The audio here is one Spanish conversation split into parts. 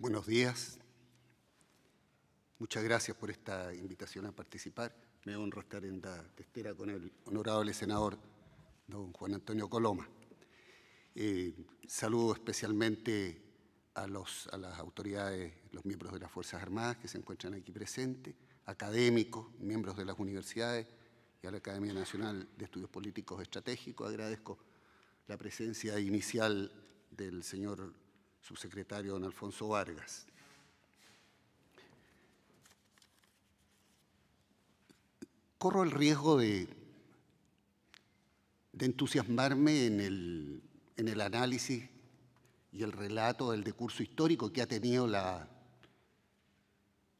Buenos días. Muchas gracias por esta invitación a participar. Me honro estar en la testera con el honorable senador don Juan Antonio Coloma. Eh, saludo especialmente a, los, a las autoridades, los miembros de las Fuerzas Armadas que se encuentran aquí presentes, académicos, miembros de las universidades y a la Academia Nacional de Estudios Políticos Estratégicos. Agradezco la presencia inicial del señor subsecretario don Alfonso Vargas. Corro el riesgo de, entusiasmarme en el, análisis y el relato del discurso histórico que ha tenido la,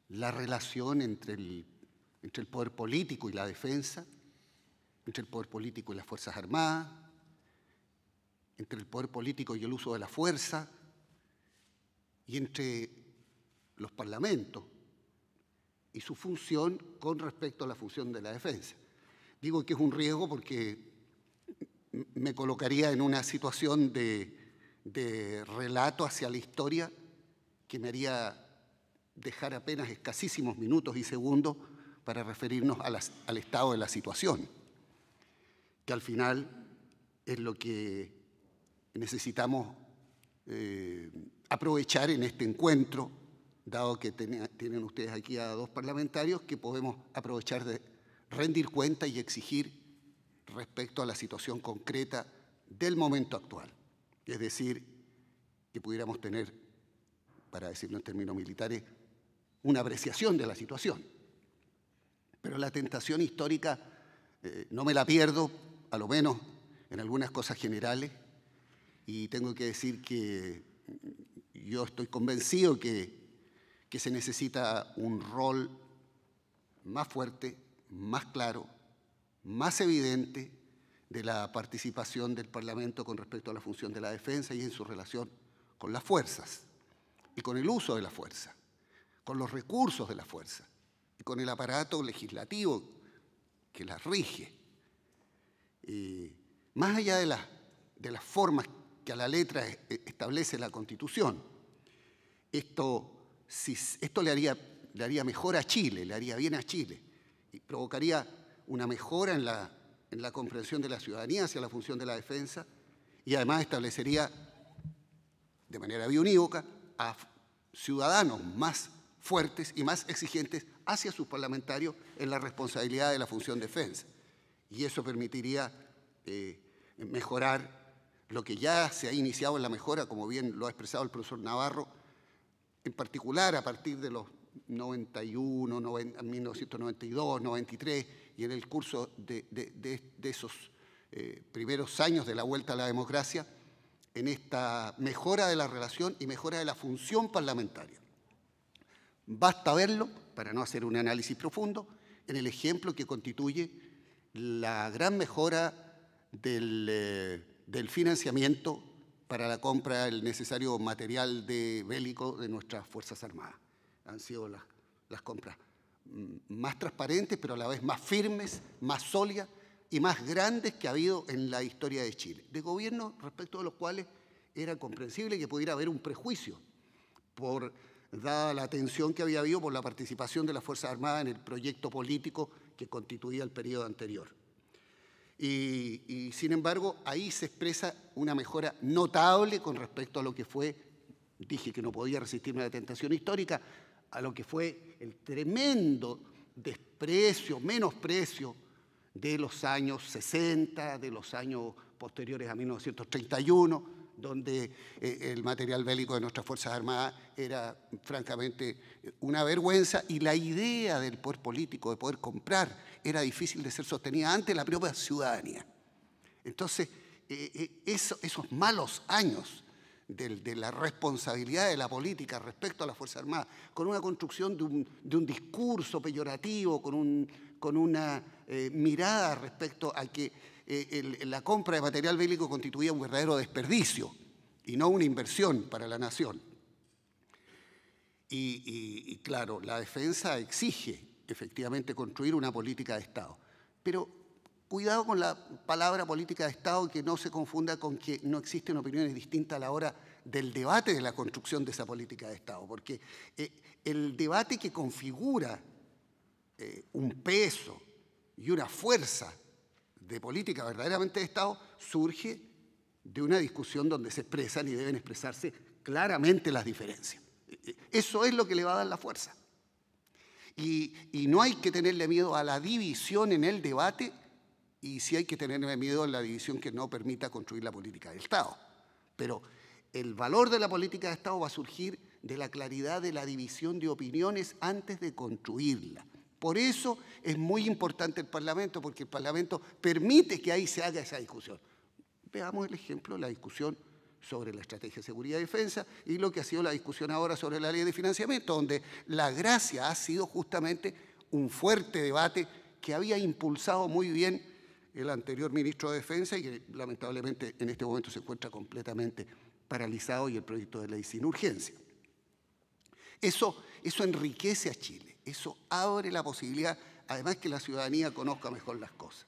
relación entre el poder político y la defensa, entre el poder político y las Fuerzas Armadas, entre el poder político y el uso de la fuerza, y entre los parlamentos y su función con respecto a la función de la defensa. Digo que es un riesgo porque me colocaría en una situación de, relato hacia la historia que me haría dejar apenas escasísimos minutos y segundos para referirnos al estado de la situación, que al final es lo que necesitamos eh, aprovechar en este encuentro, dado que tienen ustedes aquí a dos parlamentarios, que podemos aprovechar de rendir cuenta y exigir respecto a la situación concreta del momento actual. Es decir, que pudiéramos tener, para decirlo en términos militares, una apreciación de la situación. Pero la tentación histórica eh, no me la pierdo, a lo menos en algunas cosas generales, y tengo que decir que yo estoy convencido que, que se necesita un rol más fuerte, más claro, más evidente de la participación del Parlamento con respecto a la función de la defensa y en su relación con las fuerzas y con el uso de la fuerza, con los recursos de la fuerza y con el aparato legislativo que las rige. Eh, más allá de, de las formas la letra eh, establece la Constitución. Esto, esto le, haría, le haría mejor a Chile, le haría bien a Chile y provocaría una mejora en la, en la comprensión de la ciudadanía hacia la función de la defensa y además establecería de manera unívoca a ciudadanos más fuertes y más exigentes hacia sus parlamentarios en la responsabilidad de la función defensa. Y eso permitiría eh, mejorar lo que ya se ha iniciado en la mejora, como bien lo ha expresado el profesor Navarro, en particular a partir de los 91, 1992, 93, y en el curso de, esos eh, primeros años de la vuelta a la democracia, en esta mejora de la relación y mejora de la función parlamentaria. Basta verlo, para no hacer un análisis profundo, en el ejemplo que constituye la gran mejora del... Eh, del financiamiento para la compra del necesario material de bélico de nuestras Fuerzas Armadas. Han sido las, compras mm, más transparentes, pero a la vez más firmes, más sólidas y más grandes que ha habido en la historia de Chile, de gobierno respecto de los cuales era comprensible que pudiera haber un prejuicio, por, dada la atención que había habido por la participación de las Fuerzas Armadas en el proyecto político que constituía el periodo anterior. Y, sin embargo, ahí se expresa una mejora notable con respecto a lo que fue, dije que no podía resistirme a la tentación histórica, a lo que fue el tremendo desprecio, menosprecio de los años 60, de los años posteriores a 1931 donde eh, el material bélico de nuestras Fuerzas Armadas era francamente eh, una vergüenza y la idea del poder político de poder comprar era difícil de ser sostenida ante la propia ciudadanía. Entonces, eh, esos malos años de la responsabilidad de la política respecto a las Fuerzas Armadas, con una construcción de un, discurso peyorativo, con, una mirada respecto a que eh, la compra de material bélico constituía un verdadero desperdicio y no una inversión para la nación. Y, claro, la defensa exige efectivamente construir una política de Estado. Pero cuidado con la palabra política de Estado que no se confunda con que no existen opiniones distintas a la hora del debate de la construcción de esa política de Estado, porque eh, el debate que configura eh, un peso y una fuerza de política verdaderamente de Estado surge de una discusión donde se expresan y deben expresarse claramente las diferencias. Eso es lo que le va a dar la fuerza. Y, no hay que tenerle miedo a la división en el debate y sí hay que tenerle miedo a la división que no permita construir la política de Estado. Pero el valor de la política de Estado va a surgir de la claridad de la división de opiniones antes de construirla. Por eso es muy importante el Parlamento, porque el Parlamento permite que ahí se haga esa discusión. Veamos el ejemplo, la discusión sobre la estrategia de seguridad y defensa y lo que ha sido la discusión ahora sobre la ley de financiamiento, donde la gracia ha sido justamente un fuerte debate que había impulsado muy bien el anterior ministro de Defensa y que lamentablemente en este momento se encuentra completamente paralizado y el proyecto de ley sin urgencia. Eso, eso enriquece a Chile. Eso abre la posibilidad, además que la ciudadanía conozca mejor las cosas.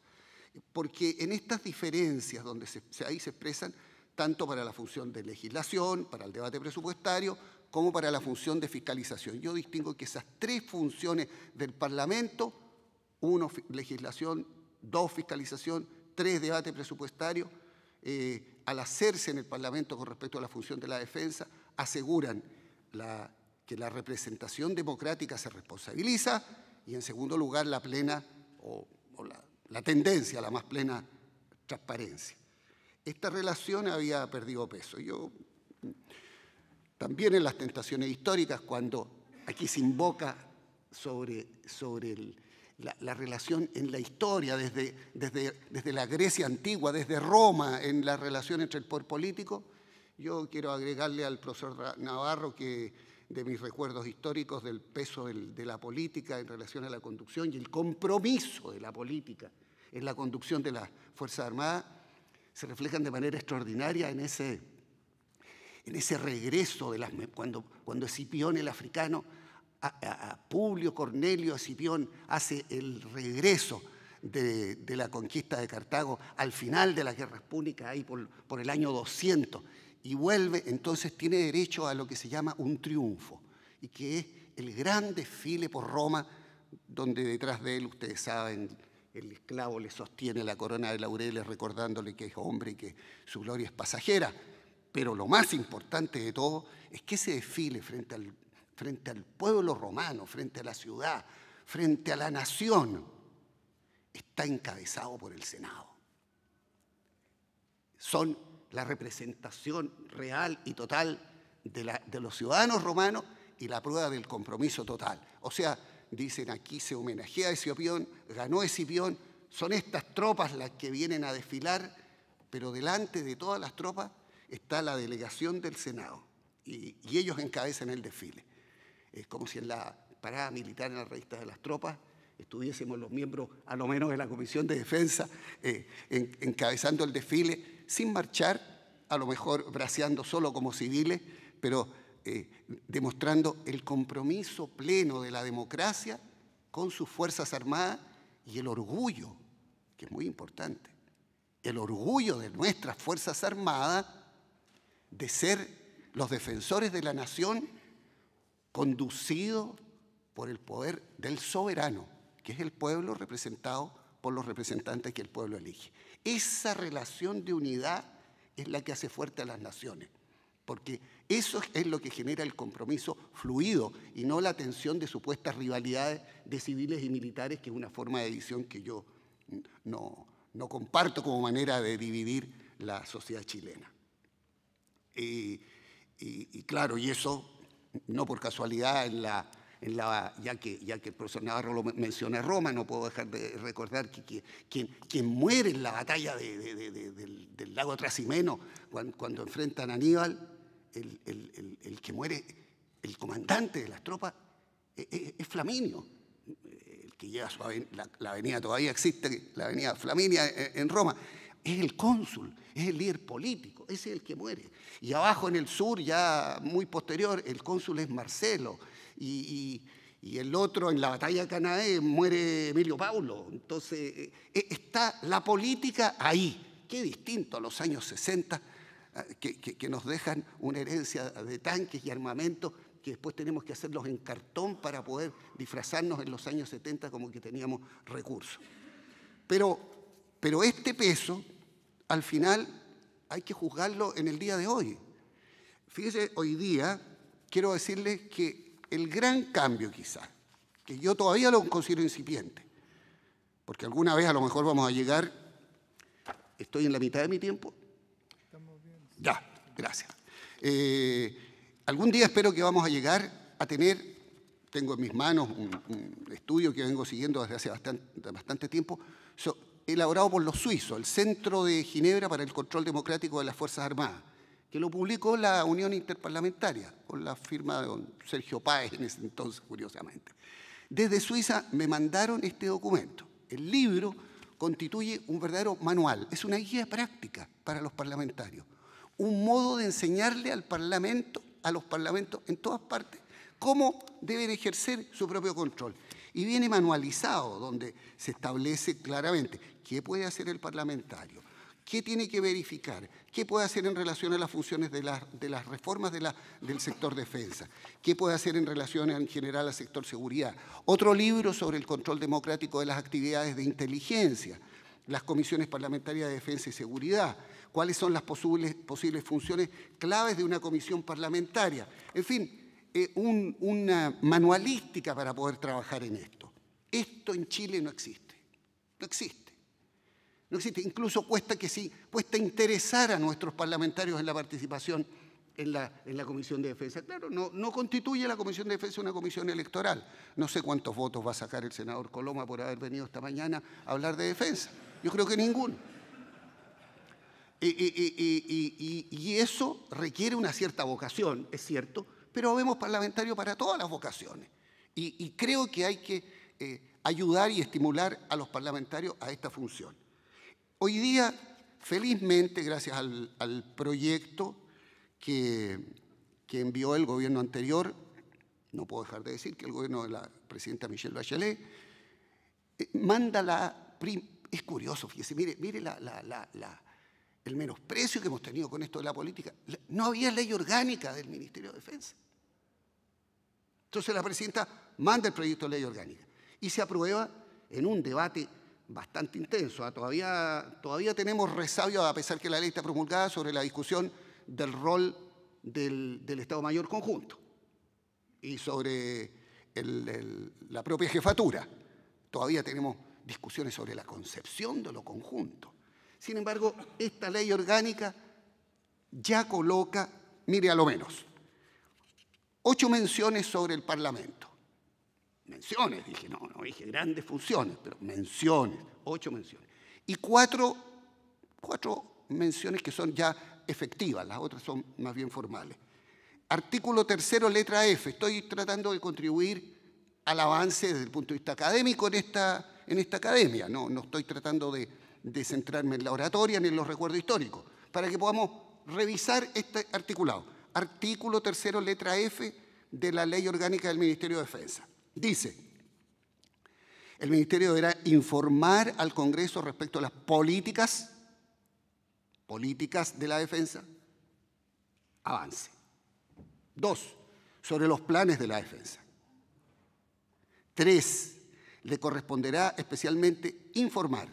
Porque en estas diferencias donde se, ahí se expresan, tanto para la función de legislación, para el debate presupuestario, como para la función de fiscalización. Yo distingo que esas tres funciones del Parlamento, uno, legislación, dos, fiscalización, tres, debate presupuestario, eh, al hacerse en el Parlamento con respecto a la función de la defensa, aseguran la la representación democrática se responsabiliza y en segundo lugar la plena o, la, tendencia a la más plena transparencia. Esta relación había perdido peso. Yo también en las tentaciones históricas, cuando aquí se invoca sobre, sobre la, relación en la historia, desde, desde, desde, la Grecia antigua, desde Roma, en la relación entre el poder político, yo quiero agregarle al profesor Navarro que de mis recuerdos históricos del peso de la política en relación a la conducción y el compromiso de la política en la conducción de las Fuerzas Armadas se reflejan de manera extraordinaria en ese, en ese regreso de las, cuando, cuando Escipión el africano, a, Publio Cornelio Escipión hace el regreso de, la conquista de Cartago al final de las guerras públicas, ahí por, por el año 200, y vuelve, entonces tiene derecho a lo que se llama un triunfo, y que es el gran desfile por Roma, donde detrás de él, ustedes saben, el esclavo le sostiene la corona de laureles recordándole que es hombre y que su gloria es pasajera. Pero lo más importante de todo es que ese desfile frente al, frente al pueblo romano, frente a la ciudad, frente a la nación, está encabezado por el Senado. Son la representación real y total de, los ciudadanos romanos y la prueba del compromiso total. O sea, dicen aquí se homenajea a Escipión, ganó Escipión, son estas tropas las que vienen a desfilar, pero delante de todas las tropas está la delegación del Senado y, ellos encabezan el desfile. Es como si en la parada militar en la revista de las tropas estuviésemos los miembros, a lo menos de la Comisión de Defensa, eh, encabezando el desfile sin marchar, a lo mejor braceando solo como civiles, pero eh, demostrando el compromiso pleno de la democracia con sus Fuerzas Armadas y el orgullo, que es muy importante, el orgullo de nuestras Fuerzas Armadas de ser los defensores de la nación conducido por el poder del soberano, que es el pueblo representado por los representantes que el pueblo elige. Esa relación de unidad es la que hace fuerte a las naciones, porque eso es lo que genera el compromiso fluido y no la tensión de supuestas rivalidades de civiles y militares, que es una forma de edición que yo no, no comparto como manera de dividir la sociedad chilena. Eh, y claro, y eso no por casualidad en la ya, que, ya que el profesor Navarro lo menciona Roma, no puedo dejar de recordar que, quien, muere en la batalla del, lago Trasimeno, cuando, enfrentan a Aníbal, el, que muere, el comandante de las tropas, e, e, es, Flaminio, el que lleva su la, avenida, todavía existe la avenida Flaminia e, en Roma es el cónsul, es el líder político, ese es el que muere. Y abajo en el sur, ya muy posterior, el cónsul es Marcelo. Y, el otro, en la batalla de muere Emilio Paulo. Entonces, eh, eh, está la política ahí. Qué distinto a los años 60, ah, que, nos dejan una herencia de tanques y armamento, que después tenemos que hacerlos en cartón para poder disfrazarnos en los años 70 como que teníamos recursos. Pero pero este peso, al final, hay que juzgarlo en el día de hoy. Fíjese, hoy día quiero decirles que el gran cambio quizás, que yo todavía lo considero incipiente, porque alguna vez a lo mejor vamos a llegar, estoy en la mitad de mi tiempo. Estamos bien. Ya, gracias. Eh, algún día espero que vamos a llegar a tener, tengo en mis manos un, estudio que vengo siguiendo desde hace bastante, tiempo, elaborado por los suizos, el Centro de Ginebra para el Control Democrático de las Fuerzas Armadas, que lo publicó la Unión Interparlamentaria, con la firma de don Sergio Páez en ese entonces, curiosamente. Desde Suiza me mandaron este documento. El libro constituye un verdadero manual, es una guía práctica para los parlamentarios, un modo de enseñarle al Parlamento, a los parlamentos en todas partes, cómo deben ejercer su propio control y viene manualizado, donde se establece claramente qué puede hacer el parlamentario, qué tiene que verificar, qué puede hacer en relación a las funciones de, de las reformas del sector defensa, qué puede hacer en relación en general al sector seguridad. Otro libro sobre el control democrático de las actividades de inteligencia, las comisiones parlamentarias de defensa y seguridad, cuáles son las posibles, posibles funciones claves de una comisión parlamentaria. En fin, eh, una manualística para poder trabajar en esto. Esto en Chile no existe, no existe, no existe. Incluso cuesta que sí, cuesta interesar a nuestros parlamentarios en la participación en la, en la Comisión de Defensa. Claro, no, no constituye la Comisión de Defensa una comisión electoral. No sé cuántos votos va a sacar el senador Coloma por haber venido esta mañana a hablar de defensa. Yo creo que ninguno. y, eso requiere una cierta vocación, es cierto, pero vemos parlamentarios para todas las vocaciones. Y, creo que hay que eh, ayudar y estimular a los parlamentarios a esta función. Hoy día, felizmente, gracias al, proyecto que, envió el gobierno anterior, no puedo dejar de decir que el gobierno de la presidenta Michelle Bachelet, eh, manda la... Es curioso, fíjese, mire, mire la el menosprecio que hemos tenido con esto de la política. No había ley orgánica del Ministerio de Defensa. Entonces la presidenta manda el proyecto de ley orgánica y se aprueba en un debate bastante intenso. ¿ah? Todavía, todavía tenemos resabio, a pesar que la ley está promulgada, sobre la discusión del rol del, Estado Mayor conjunto y sobre la propia jefatura. Todavía tenemos discusiones sobre la concepción de lo conjunto. Sin embargo, esta ley orgánica ya coloca, mire a lo menos, ocho menciones sobre el Parlamento. Menciones, dije, no, no dije grandes funciones, pero menciones, ocho menciones. Y cuatro, cuatro menciones que son ya efectivas, las otras son más bien formales. Artículo tercero, letra F. Estoy tratando de contribuir al avance desde el punto de vista académico en esta, en esta academia. No, no estoy tratando de de centrarme en la oratoria ni en los recuerdos históricos, para que podamos revisar este articulado. Artículo tercero, letra F de la Ley Orgánica del Ministerio de Defensa. Dice, el Ministerio deberá informar al Congreso respecto a las políticas, políticas de la defensa, avance. Dos, sobre los planes de la defensa. Tres, le corresponderá especialmente informar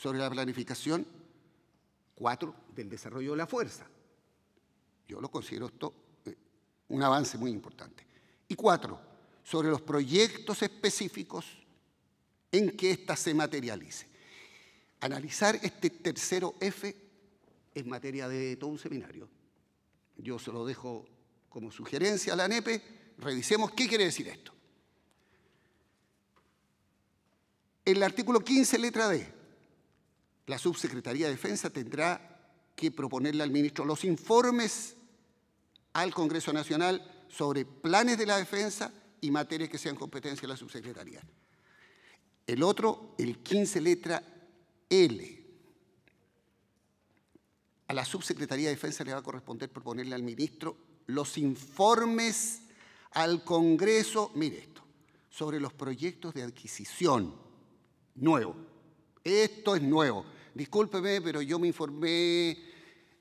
sobre la planificación cuatro, del desarrollo de la fuerza. Yo lo considero esto eh, un avance muy importante. Y cuatro, sobre los proyectos específicos en que ésta se materialice. Analizar este tercero F es materia de todo un seminario. Yo se lo dejo como sugerencia a la ANEPE, revisemos qué quiere decir esto. El artículo 15, letra D, la subsecretaría de Defensa tendrá que proponerle al ministro los informes al Congreso Nacional sobre planes de la defensa y materias que sean competencia de la subsecretaría. El otro, el 15 letra L. A la subsecretaría de Defensa le va a corresponder proponerle al ministro los informes al Congreso, mire esto, sobre los proyectos de adquisición. Nuevo. Esto es nuevo. Discúlpeme, pero yo me informé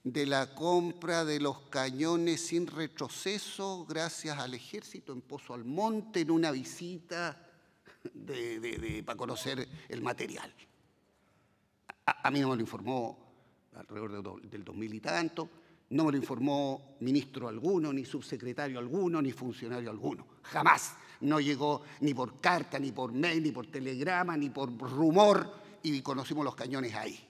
de la compra de los cañones sin retroceso gracias al ejército en Pozo Almonte en una visita para conocer el material. A, mí no me lo informó alrededor del 2000 y tanto, no me lo informó ministro alguno, ni subsecretario alguno, ni funcionario alguno, jamás. No llegó ni por carta, ni por mail, ni por telegrama, ni por rumor y conocimos los cañones ahí.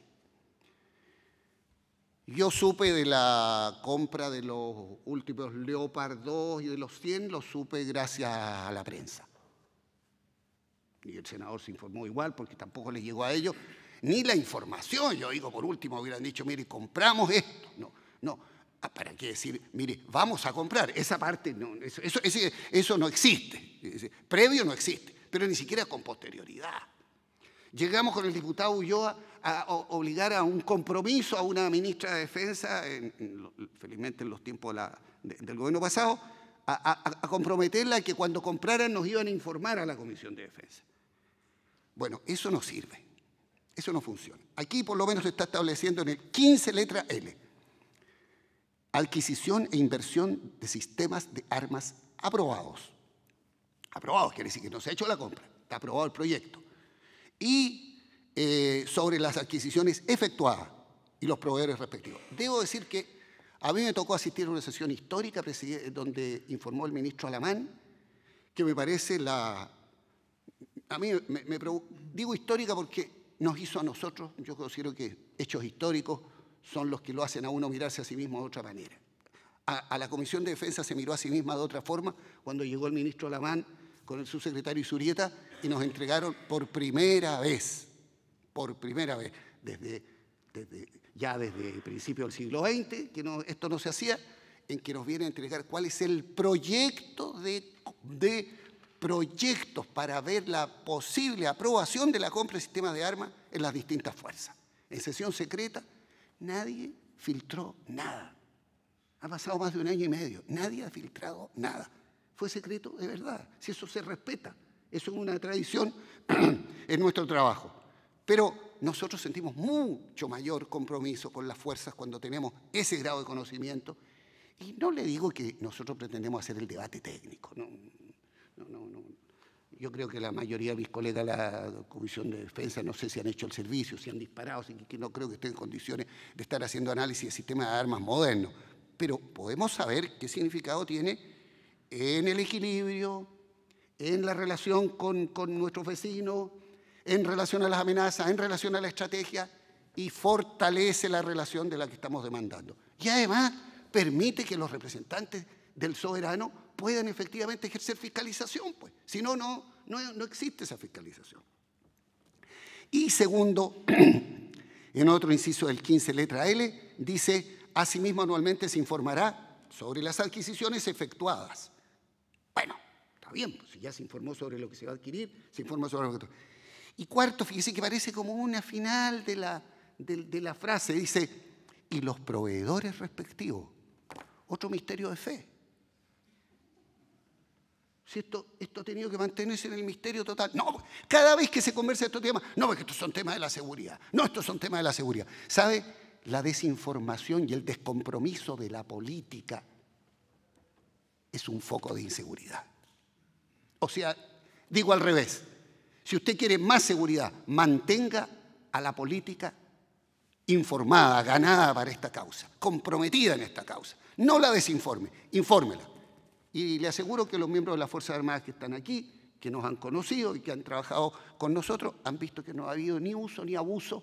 Yo supe de la compra de los últimos Leopard 2 y de los 100, lo supe gracias a la prensa. Y el senador se informó igual porque tampoco le llegó a ellos ni la información. Yo digo, por último, hubieran dicho, mire, compramos esto. No, no, ah, ¿para qué decir, mire, vamos a comprar? Esa parte, no, eso, eso, eso no existe. Previo no existe, pero ni siquiera con posterioridad. Llegamos con el diputado Ulloa a obligar a un compromiso a una ministra de Defensa, felizmente en los tiempos del gobierno pasado, a, a, comprometerla que cuando compraran nos iban a informar a la Comisión de Defensa. Bueno, eso no sirve, eso no funciona. Aquí por lo menos se está estableciendo en el 15 letra L, adquisición e inversión de sistemas de armas aprobados. Aprobados quiere decir que no se ha hecho la compra, está aprobado el proyecto. Y eh, sobre las adquisiciones efectuadas y los proveedores respectivos. Debo decir que a mí me tocó asistir a una sesión histórica donde informó el ministro Alamán, que me parece la... A mí me, digo histórica porque nos hizo a nosotros, yo considero que hechos históricos son los que lo hacen a uno mirarse a sí mismo de otra manera. A, la Comisión de Defensa se miró a sí misma de otra forma cuando llegó el ministro Alamán con el subsecretario Isurieta y nos entregaron por primera vez por primera vez, desde, ya desde el principio del siglo XX, que no, esto no se hacía, en que nos viene a entregar cuál es el proyecto de, de proyectos para ver la posible aprobación de la compra de sistemas de armas en las distintas fuerzas. En sesión secreta nadie filtró nada. Ha pasado más de un año y medio. Nadie ha filtrado nada. Fue secreto de verdad. Si eso se respeta. Eso es una tradición en nuestro trabajo. Pero nosotros sentimos mucho mayor compromiso con las fuerzas cuando tenemos ese grado de conocimiento. Y no le digo que nosotros pretendemos hacer el debate técnico. No, no, no, Yo creo que la mayoría de mis colegas de la Comisión de Defensa no sé si han hecho el servicio, si han disparado, si, que no creo que estén en condiciones de estar haciendo análisis de sistemas de armas modernos. Pero podemos saber qué significado tiene en el equilibrio, en la relación con, con nuestros vecinos, en relación a las amenazas, en relación a la estrategia y fortalece la relación de la que estamos demandando. Y además permite que los representantes del soberano puedan efectivamente ejercer fiscalización, pues. Si no, no, no, existe esa fiscalización. Y segundo, en otro inciso del 15, letra L, dice, asimismo anualmente se informará sobre las adquisiciones efectuadas. Bueno, está bien, pues, si ya se informó sobre lo que se va a adquirir, se informa sobre lo que... Y cuarto, fíjense que parece como una final de la, de, la frase, dice, y los proveedores respectivos. Otro misterio de fe. Si esto, esto ha tenido que mantenerse en el misterio total. No, cada vez que se conversa estos temas, no, porque estos son temas de la seguridad. No, estos son temas de la seguridad. ¿Sabe? La desinformación y el descompromiso de la política es un foco de inseguridad. O sea, digo al revés, si usted quiere más seguridad, mantenga a la política informada, ganada para esta causa, comprometida en esta causa. No la desinforme, infórmela. Y le aseguro que los miembros de las Fuerzas Armadas que están aquí, que nos han conocido y que han trabajado con nosotros, han visto que no ha habido ni uso ni abuso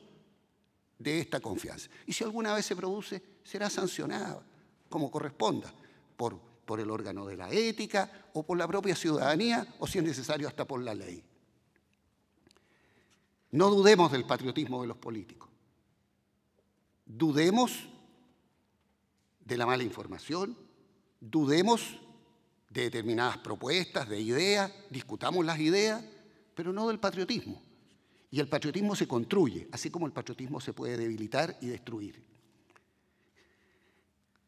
de esta confianza. Y si alguna vez se produce, será sancionada como corresponda por, por el órgano de la ética o por la propia ciudadanía o si es necesario hasta por la ley. No dudemos del patriotismo de los políticos. Dudemos de la mala información, dudemos de determinadas propuestas, de ideas, discutamos las ideas, pero no del patriotismo. Y el patriotismo se construye, así como el patriotismo se puede debilitar y destruir.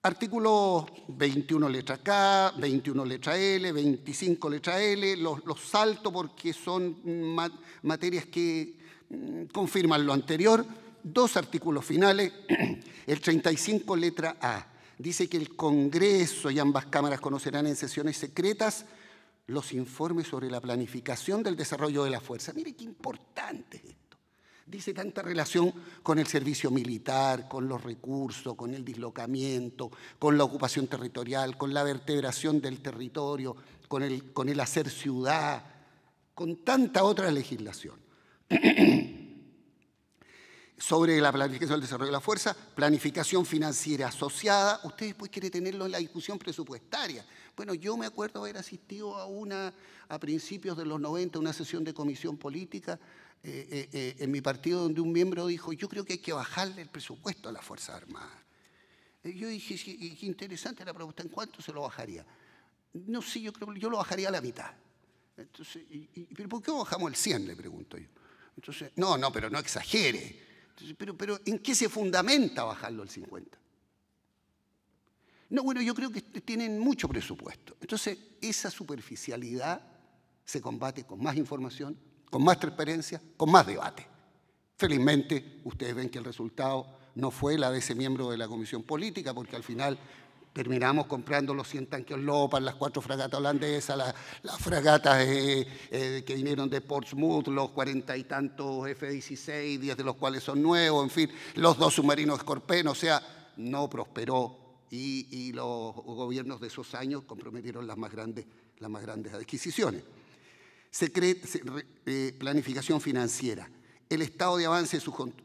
Artículo 21 letra K, 21 letra L, 25 letra L, los, los salto porque son materias que Mm, confirman lo anterior, dos artículos finales, el 35 letra A. Dice que el Congreso y ambas cámaras conocerán en sesiones secretas los informes sobre la planificación del desarrollo de la fuerza. Mire qué importante es esto. Dice tanta relación con el servicio militar, con los recursos, con el dislocamiento, con la ocupación territorial, con la vertebración del territorio, con el, con el hacer ciudad, con tanta otra legislación. sobre la planificación del desarrollo de la fuerza, planificación financiera asociada. Ustedes después quiere tenerlo en la discusión presupuestaria. Bueno, yo me acuerdo haber asistido a una, a principios de los 90, una sesión de comisión política eh, eh, eh, en mi partido donde un miembro dijo, yo creo que hay que bajarle el presupuesto a las Fuerzas Armadas. Yo dije, qué interesante la pregunta, ¿en cuánto se lo bajaría? No, sí, yo creo yo lo bajaría a la mitad. Entonces, ¿pero por qué bajamos el 100? Le pregunto yo. Entonces, no, no, pero no exagere. pero, pero, ¿en qué se fundamenta bajarlo al 50? No, bueno, yo creo que tienen mucho presupuesto. Entonces, esa superficialidad se combate con más información, con más transparencia, con más debate. Felizmente, ustedes ven que el resultado no fue la de ese miembro de la comisión política, porque al final Terminamos comprando los 100 tanques Lopan, las cuatro fragatas holandesas, las, fragatas eh, eh, que vinieron de Portsmouth, los cuarenta y tantos F-16, 10 de los cuales son nuevos, en fin, los dos submarinos Scorpion, o sea, no prosperó y, los gobiernos de esos años comprometieron las más grandes, las más grandes adquisiciones. se, eh, planificación financiera el estado de avance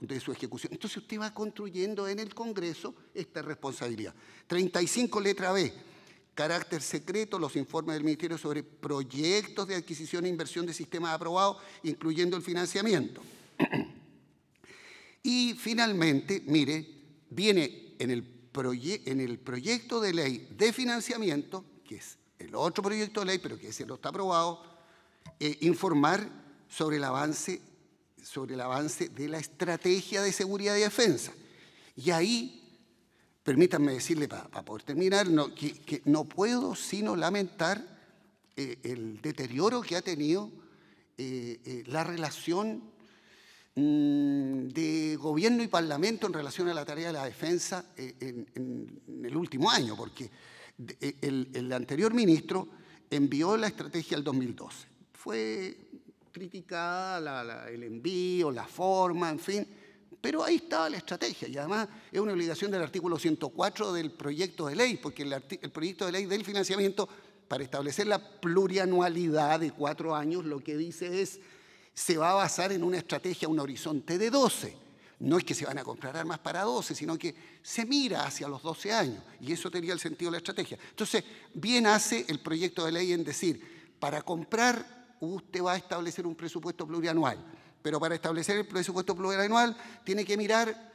de su, ejecución. Entonces usted va construyendo en el Congreso esta responsabilidad. 35 letra B, carácter secreto, los informes del Ministerio sobre proyectos de adquisición e inversión de sistemas aprobados, incluyendo el financiamiento. y finalmente, mire, viene en el, proyecto de ley de financiamiento, que es el otro proyecto de ley, pero que ese no está aprobado, eh, informar sobre el avance sobre el avance de la estrategia de seguridad y defensa. Y ahí, permítanme decirle, para poder terminar, no, que, no puedo sino lamentar eh, el deterioro que ha tenido eh, eh, la relación mm, de gobierno y parlamento en relación a la tarea de la defensa en, el último año, porque el, el anterior ministro envió la estrategia al 2012. Fue criticada el envío, la forma, en fin, pero ahí estaba la estrategia y además es una obligación del artículo 104 del proyecto de ley, porque el, proyecto de ley del financiamiento, para establecer la plurianualidad de cuatro años, lo que dice es, se va a basar en una estrategia, un horizonte de 12 no es que se van a comprar armas para 12, sino que se mira hacia los 12 años. Y eso tenía el sentido de la estrategia. Entonces, bien hace el proyecto de ley en decir, para comprar usted va a establecer un presupuesto plurianual. Pero para establecer el presupuesto plurianual tiene que mirar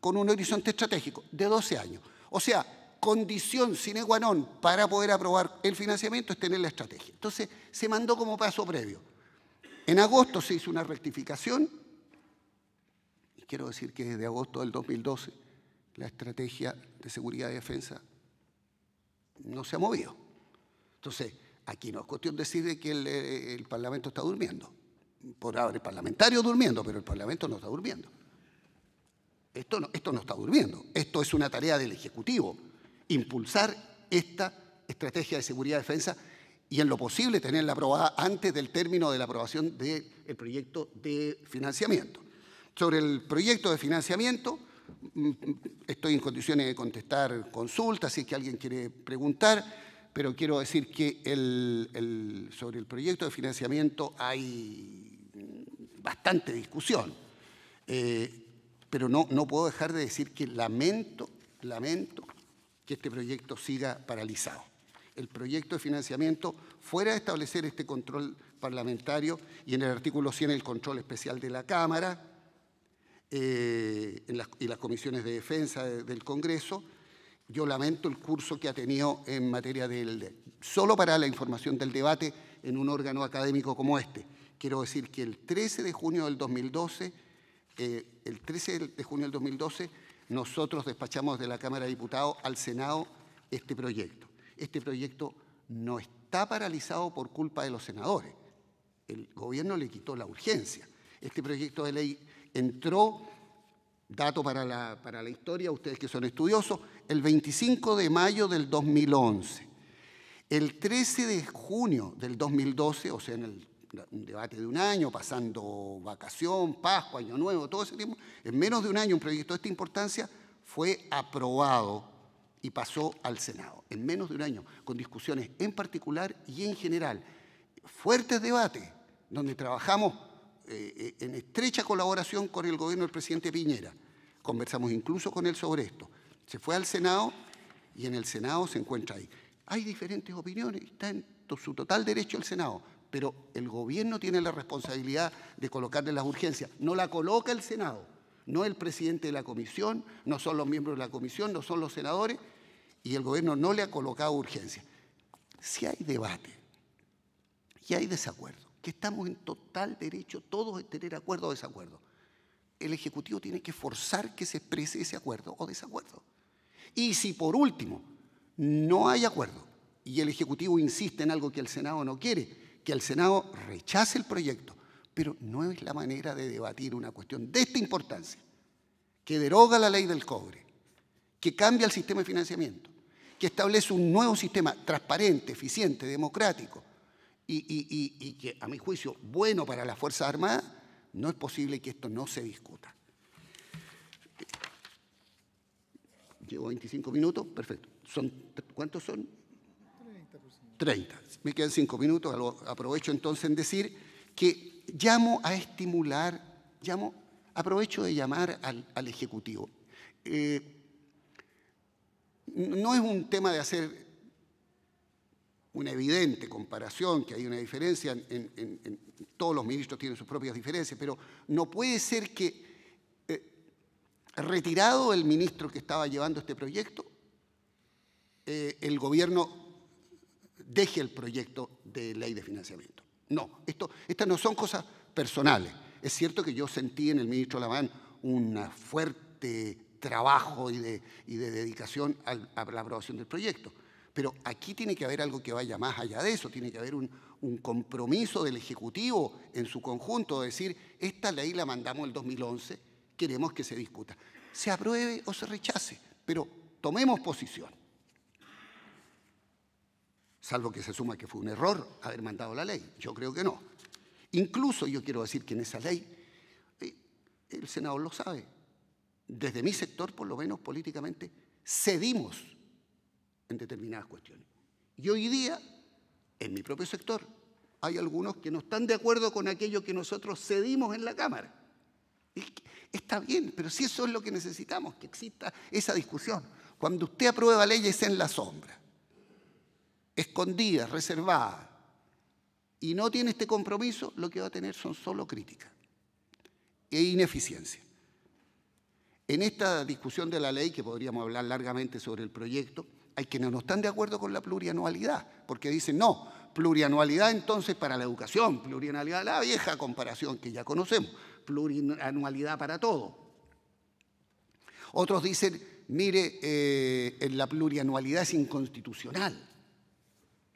con un horizonte estratégico de 12 años. O sea, condición sine qua non para poder aprobar el financiamiento es tener la estrategia. Entonces, se mandó como paso previo. En agosto se hizo una rectificación, y quiero decir que desde agosto del 2012 la estrategia de seguridad y defensa no se ha movido. Entonces, Aquí no es cuestión de decir que eh, el, Parlamento está durmiendo. Por haber el parlamentario durmiendo, pero el Parlamento no está durmiendo. Esto no, está durmiendo. Esto es una tarea del Ejecutivo, impulsar esta estrategia de seguridad y defensa y en lo posible tenerla aprobada antes del término de la aprobación del proyecto de financiamiento. Sobre el proyecto de financiamiento, mm, mm, estoy en condiciones de contestar consultas, si es que alguien quiere preguntar pero quiero decir que sobre el proyecto de financiamiento hay bastante discusión. Eh, pero no, no puedo dejar de decir que lamento, lamento que este proyecto siga paralizado. El proyecto de financiamiento, fuera de establecer este control parlamentario y en el artículo 100 el control especial de la Cámara eh, y las comisiones de defensa del Congreso, yo lamento el curso que ha tenido en materia del, solo para la información del debate en un órgano académico como este. Quiero decir que el 13 de junio del 2012, eh, el 13 de junio del 2012, nosotros despachamos de la Cámara de Diputados al Senado este proyecto. Este proyecto no está paralizado por culpa de los senadores. El gobierno le quitó la urgencia. Este proyecto de ley entró dato para la, para la historia, ustedes que son estudiosos, el 25 de mayo del 2011. El 13 de junio del 2012, o sea, en el, un debate de un año, pasando vacación, Pascua, Año Nuevo, todo ese tiempo, en menos de un año un proyecto de esta importancia fue aprobado y pasó al Senado, en menos de un año, con discusiones en particular y en general, fuertes debates, donde trabajamos eh, eh, en estrecha colaboración con el gobierno del presidente Piñera. Conversamos incluso con él sobre esto. Se fue al Senado y en el Senado se encuentra ahí. Hay diferentes opiniones, está en su total derecho el Senado, pero el gobierno tiene la responsabilidad de colocarle las urgencias. No la coloca el Senado, no el presidente de la comisión, no son los miembros de la comisión, no son los senadores, y el gobierno no le ha colocado urgencias. Si hay debate y hay desacuerdo, que estamos en total derecho todos a tener acuerdo o desacuerdo. El Ejecutivo tiene que forzar que se exprese ese acuerdo o desacuerdo. Y si por último no hay acuerdo y el Ejecutivo insiste en algo que el Senado no quiere, que el Senado rechace el proyecto, pero no es la manera de debatir una cuestión de esta importancia, que deroga la ley del cobre, que cambia el sistema de financiamiento, que establece un nuevo sistema transparente, eficiente, democrático, y, que a mi juicio bueno para las Fuerzas Armadas, no es posible que esto no se discuta. Llevo 25 minutos, perfecto. ¿Cuántos son? 30%. Me quedan 5 minutos, aprovecho entonces en decir que llamo a estimular, llamo, aprovecho de llamar al, Ejecutivo. Eh, no es un tema de hacer una evidente comparación, que hay una diferencia, en, todos los ministros tienen sus propias diferencias, pero no puede ser que eh, retirado el ministro que estaba llevando este proyecto, eh, el gobierno deje el proyecto de ley de financiamiento. No, esto, estas no son cosas personales. Es cierto que yo sentí en el ministro Lamán un fuerte trabajo y de dedicación a la aprobación del proyecto, pero aquí tiene que haber algo que vaya más allá de eso, tiene que haber un, compromiso del Ejecutivo en su conjunto, de decir, esta ley la mandamos el 2011, queremos que se discuta. Se apruebe o se rechace, pero tomemos posición. Salvo que se suma que fue un error haber mandado la ley, yo creo que no. Incluso yo quiero decir que en esa ley, eh, el Senado lo sabe, desde mi sector por lo menos políticamente, cedimos en determinadas cuestiones. Y hoy día, en mi propio sector, hay algunos que no están de acuerdo con aquello que nosotros cedimos en la Cámara. Está bien, pero si eso es lo que necesitamos, que exista esa discusión. Cuando usted aprueba leyes en la sombra, escondidas, reservadas, y no tiene este compromiso, lo que va a tener son solo críticas e ineficiencia. En esta discusión de la ley, que podríamos hablar largamente sobre el proyecto, hay quienes no están de acuerdo con la plurianualidad, porque dicen, no, plurianualidad entonces para la educación, plurianualidad, la vieja comparación que ya conocemos, plurianualidad para todo. Otros dicen, mire, eh, la plurianualidad es inconstitucional.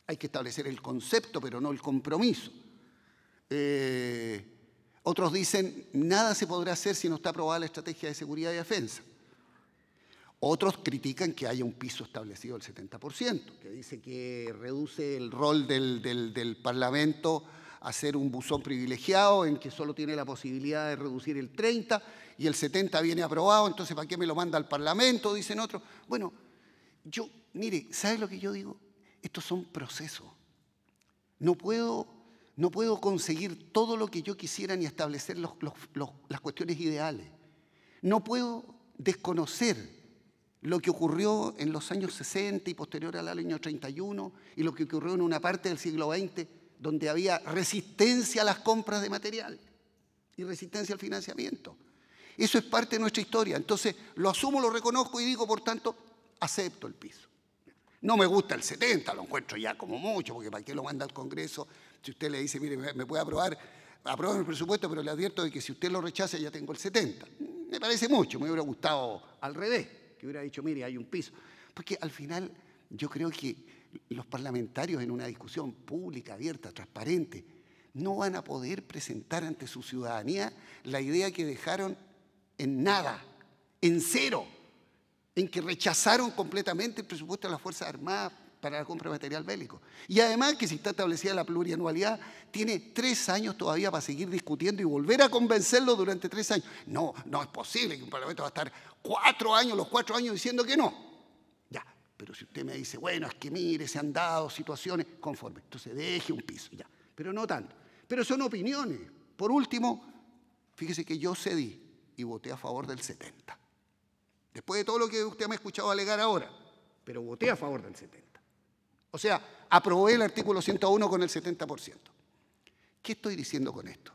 Hay que establecer el concepto, pero no el compromiso. Eh, otros dicen, nada se podrá hacer si no está aprobada la estrategia de seguridad y defensa. Otros critican que haya un piso establecido del 70%, que dice que reduce el rol del, Parlamento a ser un buzón privilegiado en que solo tiene la posibilidad de reducir el 30 y el 70 viene aprobado, entonces ¿para qué me lo manda al Parlamento? Dicen otros. Bueno, yo, mire, ¿sabe lo que yo digo? Estos son procesos. No puedo, no puedo conseguir todo lo que yo quisiera ni establecer las cuestiones ideales. No puedo desconocer lo que ocurrió en los años 60 y posterior al año 31 y lo que ocurrió en una parte del siglo XX donde había resistencia a las compras de material y resistencia al financiamiento. Eso es parte de nuestra historia. Entonces lo asumo, lo reconozco y digo, por tanto, acepto el piso. No me gusta el 70, lo encuentro ya como mucho, porque ¿para qué lo manda al Congreso? Si usted le dice, mire, me puede aprobar, aprueba el presupuesto, pero le advierto de que si usted lo rechaza ya tengo el 70. Me parece mucho, me hubiera gustado al revés hubiera dicho, mire, hay un piso. Porque al final yo creo que los parlamentarios en una discusión pública, abierta, transparente, no van a poder presentar ante su ciudadanía la idea que dejaron en nada, en cero, en que rechazaron completamente el presupuesto de las Fuerzas Armadas para la compra de material bélico. Y además que si está establecida la plurianualidad, tiene tres años todavía para seguir discutiendo y volver a convencerlo durante tres años. No, no es posible que un Parlamento va a estar cuatro años, los cuatro años diciendo que no. Ya, pero si usted me dice, bueno, es que mire, se han dado situaciones conforme. Entonces deje un piso, ya. Pero no tanto. Pero son opiniones. Por último, fíjese que yo cedí y voté a favor del 70. Después de todo lo que usted me ha escuchado alegar ahora, pero voté a favor del 70. O sea, aprobé el artículo 101 con el 70%. ¿Qué estoy diciendo con esto?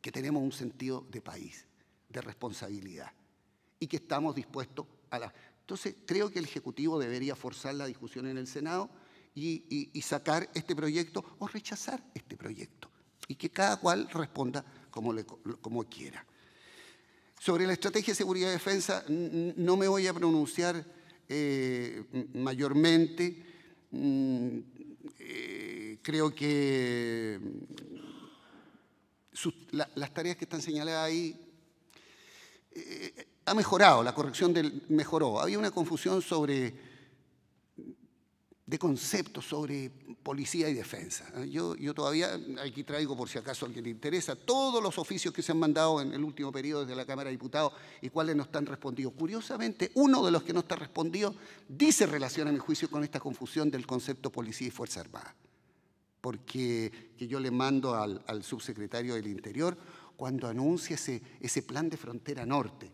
Que tenemos un sentido de país, de responsabilidad, y que estamos dispuestos a la... Entonces, creo que el Ejecutivo debería forzar la discusión en el Senado y, sacar este proyecto o rechazar este proyecto, y que cada cual responda como, como quiera. Sobre la estrategia de seguridad y defensa no me voy a pronunciar eh, mayormente. Eh, creo que mm, las tareas que están señaladas ahí eh, ha mejorado, la corrección del, mejoró. Había una confusión sobre de conceptos sobre policía y defensa. ¿eh? Yo, yo todavía, aquí traigo por si acaso a alguien le interesa, todos los oficios que se han mandado en el último periodo desde la Cámara de Diputados y cuáles no están respondidos. Curiosamente, uno de los que no está respondido dice relación a mi juicio con esta confusión del concepto policía y Fuerza Armada. Porque que yo le mando al, subsecretario del Interior cuando anuncia ese, ese plan de frontera norte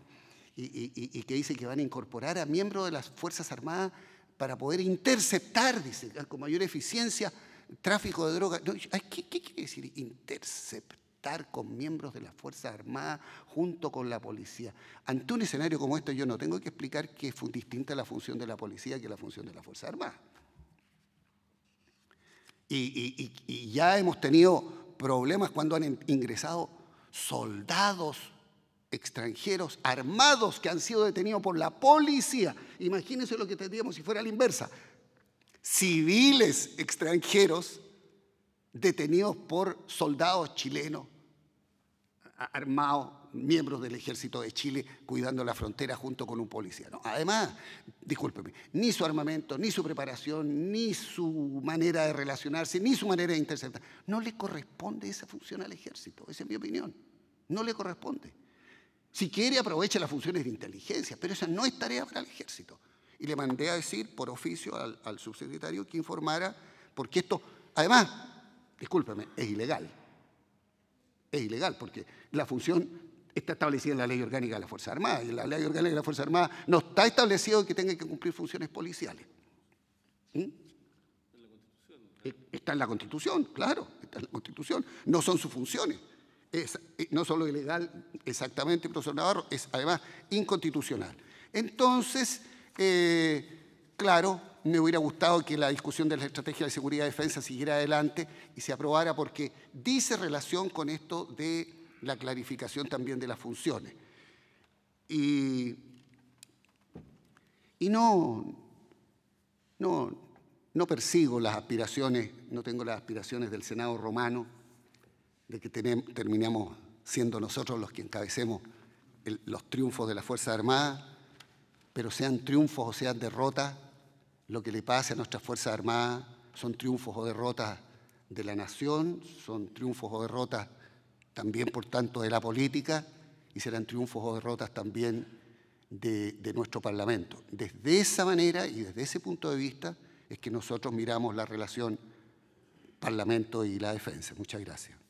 y que dice que van a incorporar a miembros de las Fuerzas Armadas para poder interceptar, dice, con mayor eficiencia, tráfico de drogas. ¿qué, quiere decir interceptar? con miembros de las Fuerzas Armadas junto con la policía. Ante un escenario como este yo no tengo que explicar que es distinta la función de la policía que la función de las Fuerzas Armadas. y ya hemos tenido problemas cuando han ingresado soldados extranjeros armados que han sido detenidos por la policía. Imagínense lo que tendríamos si fuera la inversa. Civiles extranjeros detenidos por soldados chilenos armados, miembros del ejército de Chile cuidando la frontera junto con un policía. Además, discúlpeme, ni su armamento, ni su preparación, ni su manera de relacionarse, ni su manera de interceptar, no le corresponde esa función al ejército, esa es mi opinión, no le corresponde. Si quiere, aproveche las funciones de inteligencia, pero esa no es tarea para el ejército. Y le mandé a decir por oficio al, subsecretario que informara, porque esto, además, discúlpeme, es ilegal. Es ilegal, porque la función está establecida en la ley orgánica de la Fuerza Armada, Y en la ley orgánica de la Fuerza Armada no está establecido que tenga que cumplir funciones policiales. ¿Mm? Está en la Constitución, claro, está en la Constitución. No son sus funciones. Eh, no solo ilegal exactamente, profesor Navarro, es además inconstitucional. Entonces, eh, claro, me hubiera gustado que la discusión de la estrategia de seguridad y defensa siguiera adelante y se aprobara porque dice relación con esto de la clarificación también de las funciones. Y, y no, no persigo las aspiraciones, no tengo las aspiraciones del Senado romano de que terminemos siendo nosotros los que encabecemos los triunfos de las Fuerzas Armadas, pero sean triunfos o sean derrotas, lo que le pase a nuestras Fuerzas Armadas son triunfos o derrotas de la nación, son triunfos o derrotas también, por tanto, de la política y serán triunfos o derrotas también de nuestro Parlamento. Desde esa manera y desde ese punto de vista es que nosotros miramos la relación Parlamento y la defensa. Muchas gracias.